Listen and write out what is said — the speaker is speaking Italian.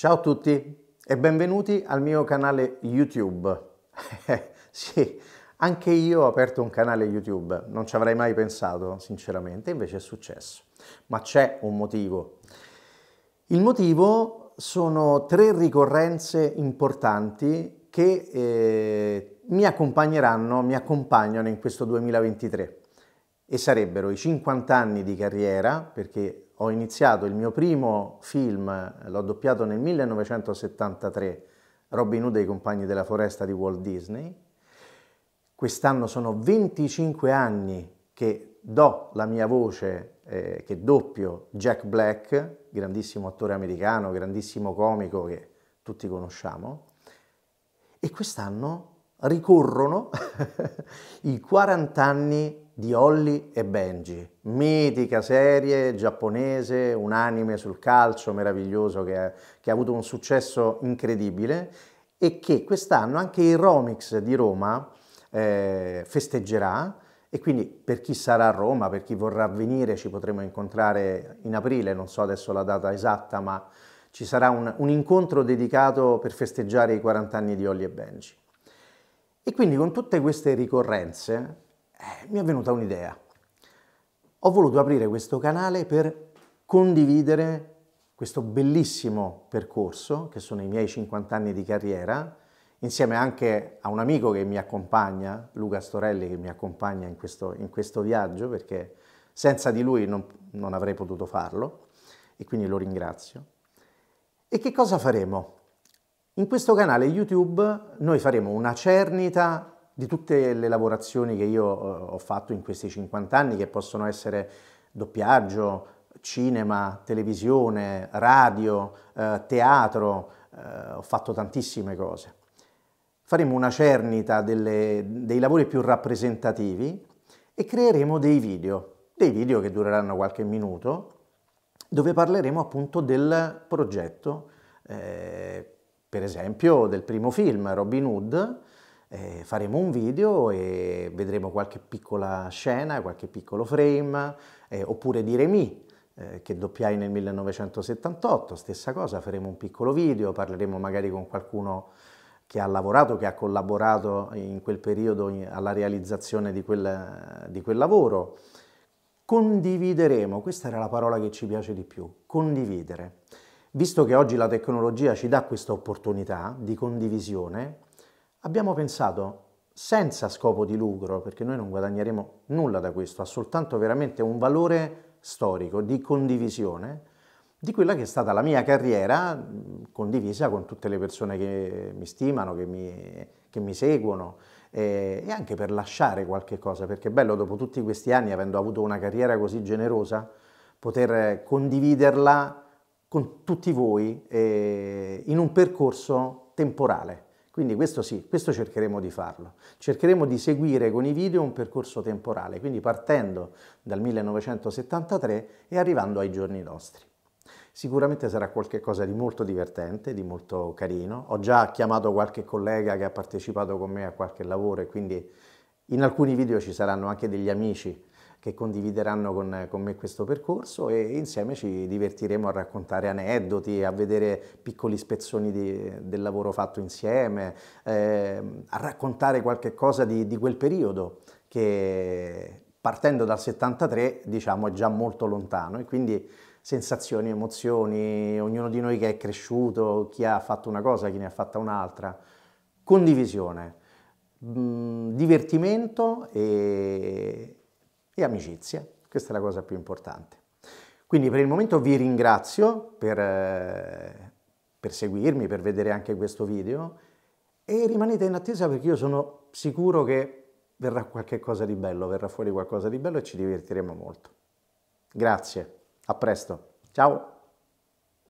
Ciao a tutti e benvenuti al mio canale YouTube. sì, anche io ho aperto un canale YouTube, non ci avrei mai pensato sinceramente, invece è successo. Ma c'è un motivo. Il motivo sono tre ricorrenze importanti che eh, mi accompagneranno, mi accompagnano in questo 2023 e sarebbero i 50 anni di carriera, perché ho iniziato il mio primo film, l'ho doppiato nel 1973, Robin Hood e i compagni della foresta di Walt Disney. Quest'anno sono 25 anni che do la mia voce, eh, che doppio Jack Black, grandissimo attore americano, grandissimo comico che tutti conosciamo. E quest'anno ricorrono i 40 anni di Holly e Benji, mitica serie giapponese, un anime sul calcio meraviglioso che ha, che ha avuto un successo incredibile e che quest'anno anche il Romix di Roma eh, festeggerà e quindi per chi sarà a Roma, per chi vorrà venire ci potremo incontrare in aprile, non so adesso la data esatta, ma ci sarà un, un incontro dedicato per festeggiare i 40 anni di Holly e Benji. E quindi con tutte queste ricorrenze eh, mi è venuta un'idea. Ho voluto aprire questo canale per condividere questo bellissimo percorso, che sono i miei 50 anni di carriera, insieme anche a un amico che mi accompagna, Luca Storelli, che mi accompagna in questo, in questo viaggio, perché senza di lui non, non avrei potuto farlo, e quindi lo ringrazio. E che cosa faremo? In questo canale YouTube noi faremo una cernita di tutte le lavorazioni che io eh, ho fatto in questi 50 anni, che possono essere doppiaggio, cinema, televisione, radio, eh, teatro, eh, ho fatto tantissime cose. Faremo una cernita delle, dei lavori più rappresentativi e creeremo dei video, dei video che dureranno qualche minuto, dove parleremo appunto del progetto, eh, per esempio del primo film, Robin Hood, eh, faremo un video e vedremo qualche piccola scena, qualche piccolo frame, eh, oppure di Remy eh, che doppiai nel 1978, stessa cosa, faremo un piccolo video, parleremo magari con qualcuno che ha lavorato, che ha collaborato in quel periodo alla realizzazione di quel, di quel lavoro. Condivideremo, questa era la parola che ci piace di più, condividere. Visto che oggi la tecnologia ci dà questa opportunità di condivisione, abbiamo pensato senza scopo di lucro, perché noi non guadagneremo nulla da questo, ha soltanto veramente un valore storico di condivisione di quella che è stata la mia carriera condivisa con tutte le persone che mi stimano, che mi, che mi seguono eh, e anche per lasciare qualche cosa, perché è bello dopo tutti questi anni, avendo avuto una carriera così generosa, poter condividerla con tutti voi eh, in un percorso temporale. Quindi questo sì, questo cercheremo di farlo. Cercheremo di seguire con i video un percorso temporale, quindi partendo dal 1973 e arrivando ai giorni nostri. Sicuramente sarà qualcosa di molto divertente, di molto carino. Ho già chiamato qualche collega che ha partecipato con me a qualche lavoro e quindi in alcuni video ci saranno anche degli amici che condivideranno con, con, me questo percorso e insieme ci divertiremo a raccontare aneddoti, a vedere piccoli spezzoni di, del lavoro fatto insieme, eh, a raccontare qualche cosa di, di quel periodo che partendo dal 73 diciamo è già molto lontano e quindi sensazioni, emozioni, ognuno di noi che è cresciuto, chi ha fatto una cosa, chi ne ha fatta un'altra, condivisione, mh, mm, divertimento e, e amicizia. Questa è la cosa più importante. Quindi per il momento vi ringrazio per, eh, per seguirmi, per vedere anche questo video e rimanete in attesa perché io sono sicuro che verrà qualche cosa di bello, verrà fuori qualcosa di bello e ci divertiremo molto. Grazie, a presto, ciao!